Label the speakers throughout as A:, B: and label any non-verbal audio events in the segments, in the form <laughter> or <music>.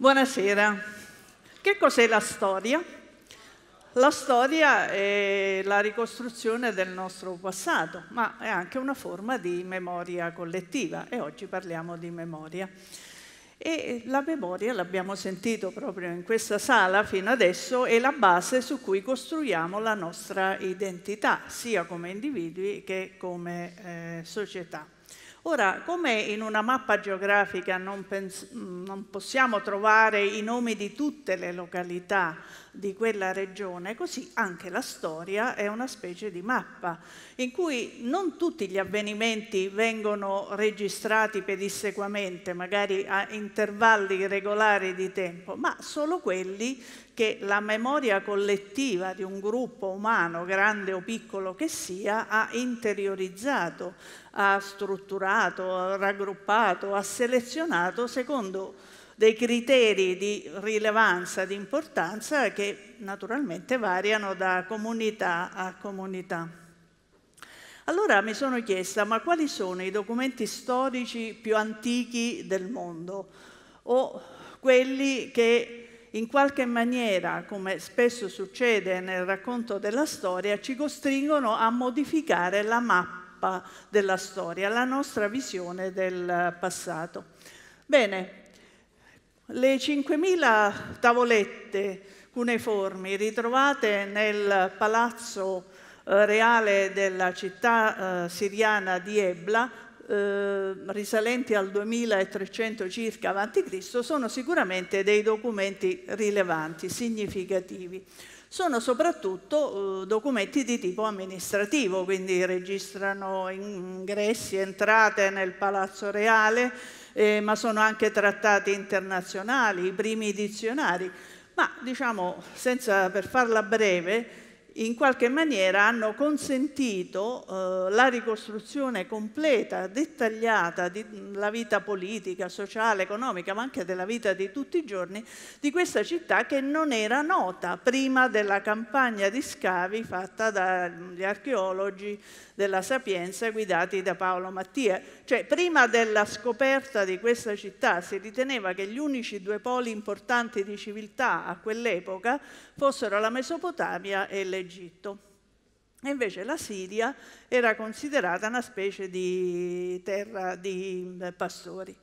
A: Buonasera. Che cos'è la storia? La storia è la ricostruzione del nostro passato, ma è anche una forma di memoria collettiva e oggi parliamo di memoria. E la memoria, l'abbiamo sentito proprio in questa sala fino adesso, è la base su cui costruiamo la nostra identità, sia come individui che come eh, società. Ora, come in una mappa geografica non, non, possiamo trovare i nomi di tutte le località di quella regione, così anche la storia è una specie di mappa in cui non tutti gli avvenimenti vengono registrati pedissequamente, magari a intervalli regolari di tempo, ma solo quelli che la memoria collettiva di un gruppo umano, grande o piccolo che sia, ha interiorizzato, ha strutturato, ha raggruppato, ha selezionato secondo dei criteri di rilevanza, di importanza che naturalmente variano da comunità a comunità. Allora mi sono chiesta, ma quali sono i documenti storici più antichi del mondo o quelli che in qualche maniera, come spesso succede nel racconto della storia, ci costringono a modificare la mappa della storia, la nostra visione del passato. Bene, le 5.000 tavolette cuneiformi ritrovate nel palazzo eh, reale della città eh, siriana di Ebla Ehm, risalenti al 2300 circa a.C., sono sicuramente dei documenti rilevanti, significativi. Sono soprattutto eh, documenti di tipo amministrativo, quindi registrano ingressi, entrate nel Palazzo Reale, eh, ma sono anche trattati internazionali, i primi dizionari. Ma diciamo, senza, per farla breve, in qualche maniera hanno consentito eh, la ricostruzione completa, dettagliata della mm, vita politica, sociale, economica, ma anche della vita di tutti i giorni di questa città che non era nota prima della campagna di scavi fatta dagli archeologi della Sapienza guidati da Paolo Mattia. Cioè, prima della scoperta di questa città si riteneva che gli unici due poli importanti di civiltà a quell'epoca fossero la Mesopotamia e l'Egitto dell'Egitto. E invece la Siria era considerata una specie di terra di eh, pastori.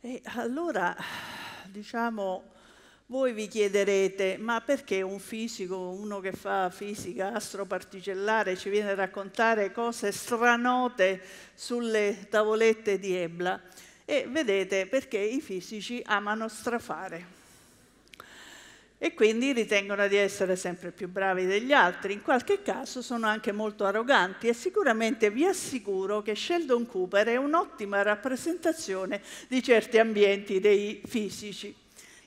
A: E allora, diciamo, voi vi chiederete, ma perché un fisico, uno che fa fisica astroparticellare, ci viene a raccontare cose stranote sulle tavolette di Ebla? E vedete perché i fisici amano strafare e quindi ritengono di essere sempre più bravi degli altri, in qualche caso sono anche molto arroganti e sicuramente vi assicuro che Sheldon Cooper è un'ottima rappresentazione di certi ambienti dei fisici.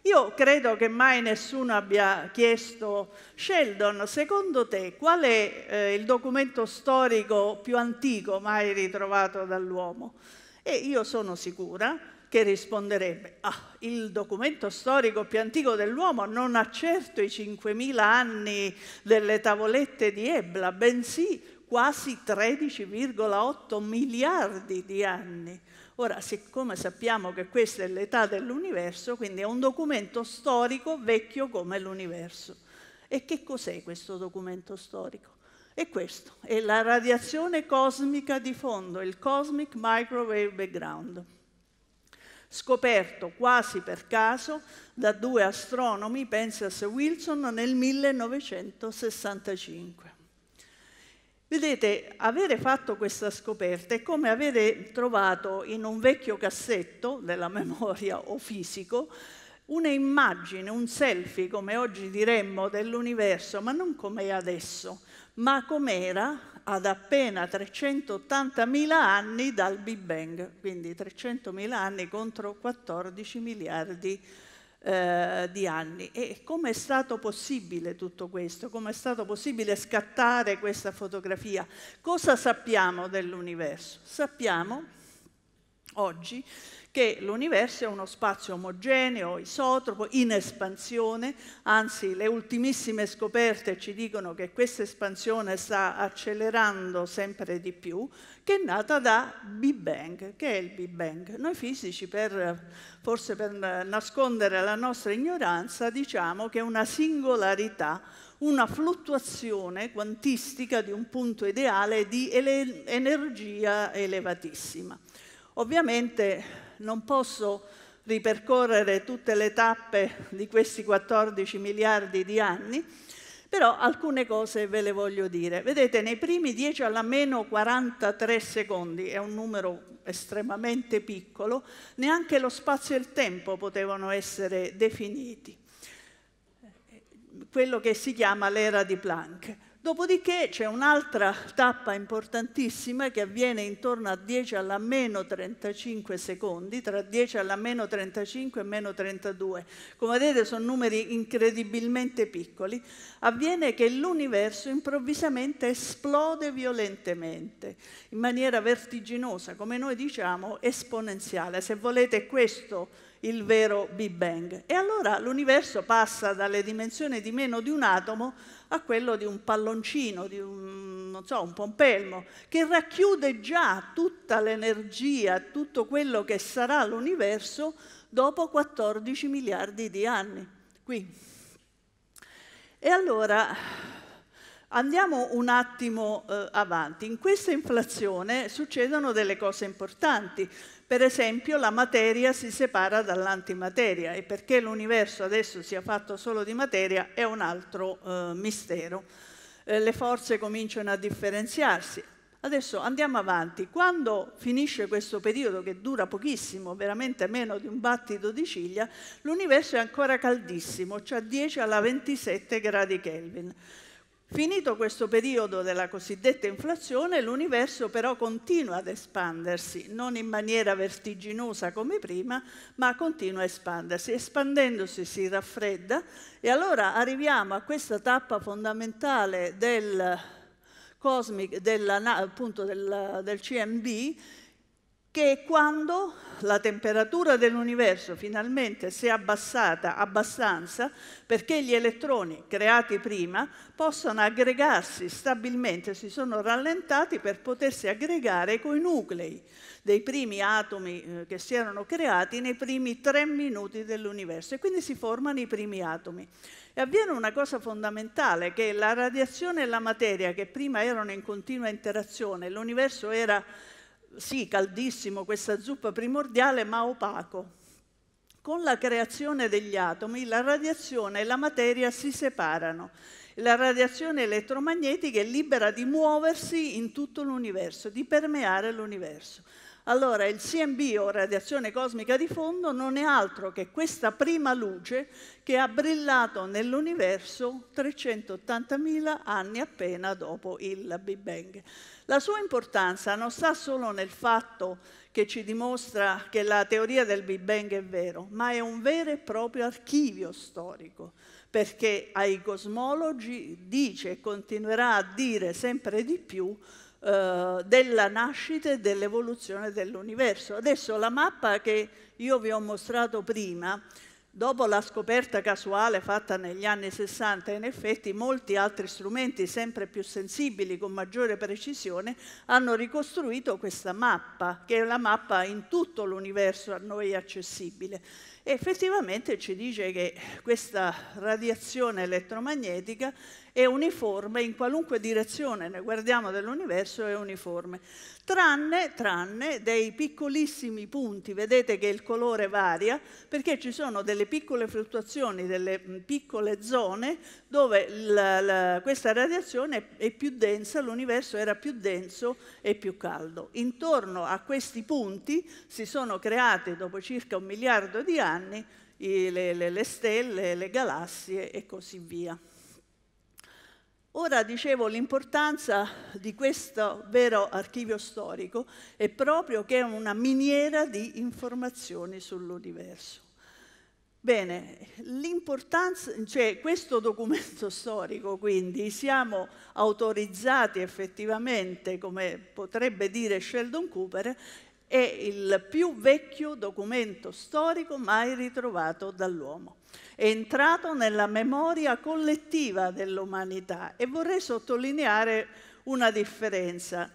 A: Io credo che mai nessuno abbia chiesto Sheldon, secondo te qual è eh, il documento storico più antico mai ritrovato dall'uomo? E io sono sicura che risponderebbe ah, il documento storico più antico dell'uomo non ha certo i 5.000 anni delle tavolette di Ebla, bensì quasi 13,8 miliardi di anni. Ora, siccome sappiamo che questa è l'età dell'universo, quindi è un documento storico vecchio come l'universo. E che cos'è questo documento storico? E questo, è la radiazione cosmica di fondo, il Cosmic Microwave Background scoperto quasi per caso da due astronomi, Penzias e Wilson, nel 1965. Vedete, avere fatto questa scoperta è come avere trovato in un vecchio cassetto della <laughs> memoria o fisico un'immagine, un selfie, come oggi diremmo, dell'universo, ma non come è adesso, ma com'era ad appena 380.000 anni dal Big Bang, quindi 300.000 anni contro 14 miliardi eh, di anni. E come è stato possibile tutto questo? Come è stato possibile scattare questa fotografia? Cosa sappiamo dell'universo? Sappiamo oggi che l'universo è uno spazio omogeneo, isotropo, in espansione, anzi le ultimissime scoperte ci dicono che questa espansione sta accelerando sempre di più, che è nata da Big Bang. Che è il Big Bang? Noi fisici, per, forse per nascondere la nostra ignoranza, diciamo che è una singolarità una fluttuazione quantistica di un punto ideale di ele energia elevatissima. Ovviamente non posso ripercorrere tutte le tappe di questi 14 miliardi di anni, però alcune cose ve le voglio dire. Vedete, nei primi 10 alla meno 43 secondi, è un numero estremamente piccolo, neanche lo spazio e il tempo potevano essere definiti. Quello che si chiama l'era di Planck. Dopodiché c'è un'altra tappa importantissima che avviene intorno a 10 alla meno 35 secondi, tra 10 alla meno 35 e meno 32. Come vedete sono numeri incredibilmente piccoli. Avviene che l'universo improvvisamente esplode violentemente, in maniera vertiginosa, come noi diciamo esponenziale. Se volete questo il vero Big Bang. E allora l'universo passa dalle dimensioni di meno di un atomo a quello di un palloncino, di un, so, un pompelmo, che racchiude già tutta l'energia, tutto quello che sarà l'universo dopo 14 miliardi di anni. Qui. E allora Andiamo un attimo eh, avanti. In questa inflazione succedono delle cose importanti. Per esempio la materia si separa dall'antimateria e perché l'universo adesso sia fatto solo di materia è un altro eh, mistero. Eh, le forze cominciano a differenziarsi. Adesso andiamo avanti. Quando finisce questo periodo che dura pochissimo, veramente meno di un battito di ciglia, l'universo è ancora caldissimo, cioè 10 alla 27 gradi Kelvin. Finito questo periodo della cosiddetta inflazione, l'universo però continua ad espandersi, non in maniera vertiginosa come prima, ma continua a espandersi. Espandendosi si raffredda e allora arriviamo a questa tappa fondamentale del, cosmic, della, appunto del, del CMB che quando la temperatura dell'universo finalmente si è abbassata abbastanza perché gli elettroni creati prima possono aggregarsi stabilmente, si sono rallentati per potersi aggregare coi nuclei dei primi atomi eh, che si erano creati nei primi tre minuti dell'universo e quindi si formano i primi atomi. E avviene una cosa fondamentale, che la radiazione e la materia che prima erano in continua interazione, l'universo era sì, caldissimo questa zuppa primordiale, ma opaco. Con la creazione degli atomi la radiazione e la materia si separano. La radiazione elettromagnetica è libera di muoversi in tutto l'universo, di permeare l'universo. Allora il CMB o radiazione cosmica di fondo non è altro che questa prima luce che ha brillato nell'universo 380.000 anni appena dopo il Big Bang. La sua importanza non sta solo nel fatto che ci dimostra che la teoria del Big Bang è vero, ma è un vero e proprio archivio storico, perché ai cosmologi dice e continuerà a dire sempre di più eh, della nascita e dell'evoluzione dell'universo. Adesso la mappa che io vi ho mostrato prima, dopo la scoperta casuale fatta negli anni 60, in effetti molti altri strumenti sempre più sensibili con maggiore precisione hanno ricostruito questa mappa, che è la mappa in tutto l'universo a noi accessibile. E effettivamente ci dice che questa radiazione elettromagnetica è uniforme, in qualunque direzione ne guardiamo dell'universo è uniforme, tranne, tranne dei piccolissimi punti, vedete che il colore varia, perché ci sono delle piccole fluttuazioni, delle piccole zone dove la, la, questa radiazione è più densa, l'universo era più denso e più caldo. Intorno a questi punti si sono create dopo circa un miliardo di anni le, le, le stelle, le galassie e così via. Ora dicevo l'importanza di questo vero archivio storico è proprio che è una miniera di informazioni sull'universo. Bene, l'importanza, cioè questo documento <laughs> storico, quindi siamo autorizzati effettivamente, come potrebbe dire Sheldon Cooper, è il più vecchio documento storico mai ritrovato dall'uomo. È entrato nella memoria collettiva dell'umanità e vorrei sottolineare una differenza.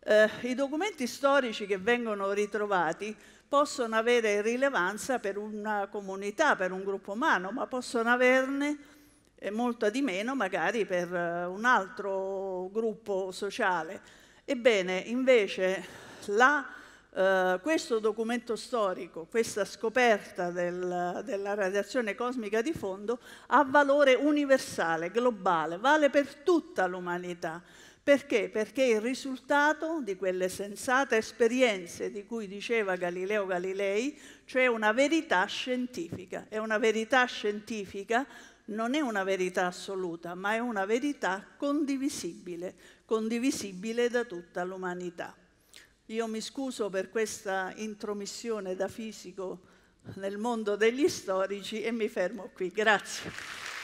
A: Eh, I documenti storici che vengono ritrovati possono avere rilevanza per una comunità, per un gruppo umano, ma possono averne eh, molto di meno magari per eh, un altro gruppo sociale. Ebbene, invece, la eh, questo documento storico, questa scoperta del, della radiazione cosmica di fondo ha valore universale, globale, vale per tutta l'umanità. Perché? Perché il risultato di quelle sensate esperienze di cui diceva Galileo Galilei, cioè una verità scientifica, è una verità scientifica non è una verità assoluta, ma è una verità condivisibile, condivisibile da tutta l'umanità. Io mi scuso per questa intromissione da fisico nel mondo degli storici e mi fermo qui. Grazie.